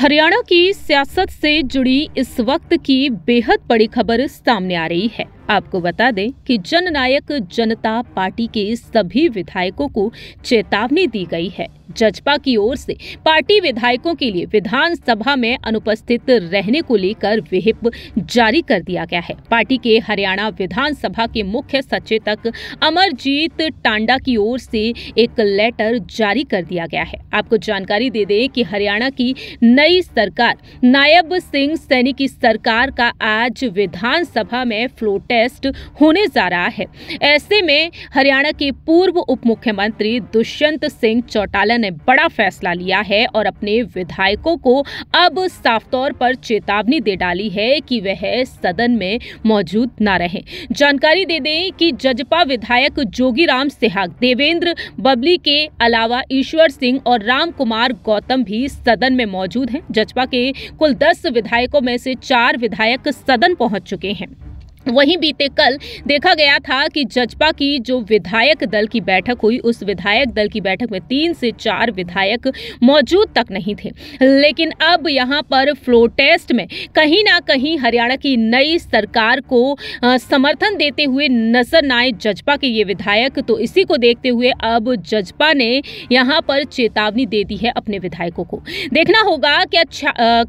हरियाणा की सियासत से जुड़ी इस वक्त की बेहद बड़ी खबर सामने आ रही है आपको बता दें कि जननायक जनता पार्टी के सभी विधायकों को चेतावनी दी गई है जजपा की ओर से पार्टी विधायकों के लिए विधानसभा में अनुपस्थित रहने को लेकर विहिप जारी कर दिया गया है पार्टी के हरियाणा विधानसभा के मुख्य सचेतक अमरजीत टांडा की ओर से एक लेटर जारी कर दिया गया है आपको जानकारी दे दें कि हरियाणा की नई सरकार नायब सिंह सैनी की सरकार का आज विधानसभा में फ्लोर टेस्ट होने जा रहा है ऐसे में हरियाणा के पूर्व उप मुख्यमंत्री दुष्यंत सिंह चौटाला ने बड़ा फैसला लिया है और अपने विधायकों को अब साफ तौर पर चेतावनी दे डाली है कि वह सदन में मौजूद न रहे जानकारी दे दें कि जजपा विधायक जोगीराम सिहाग देवेंद्र बबली के अलावा ईश्वर सिंह और राम कुमार गौतम भी सदन में मौजूद हैं जजपा के कुल दस विधायकों में से चार विधायक सदन पहुंच चुके हैं वहीं बीते कल देखा गया था कि जजपा की जो विधायक दल की बैठक हुई उस विधायक दल की बैठक में तीन से चार विधायक मौजूद तक नहीं थे लेकिन अब यहाँ पर फ्लो टेस्ट में कहीं ना कहीं हरियाणा की नई सरकार को समर्थन देते हुए नजर न आए जजपा के ये विधायक तो इसी को देखते हुए अब जजपा ने यहाँ पर चेतावनी दे दी है अपने विधायकों को देखना होगा क्या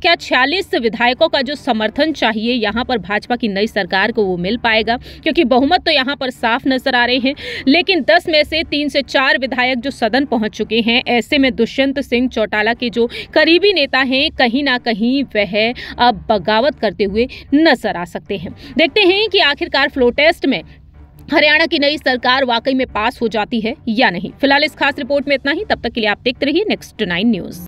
क्या छियालीस विधायकों का जो समर्थन चाहिए यहाँ पर भाजपा की नई सरकार को वो मिल पाएगा क्योंकि बहुमत तो यहाँ पर साफ नजर आ रहे हैं लेकिन दस में से तीन से चार विधायक जो सदन पहुंच चुके हैं ऐसे में दुष्यंत सिंह चौटाला के जो करीबी नेता हैं कहीं ना कहीं वह अब बगावत करते हुए नजर आ सकते हैं देखते हैं कि आखिरकार फ्लो टेस्ट में हरियाणा की नई सरकार वाकई में पास हो जाती है या नहीं फिलहाल इस खास रिपोर्ट में इतना ही तब तक के लिए आप देखते रहिए नेक्स्ट नाइन न्यूज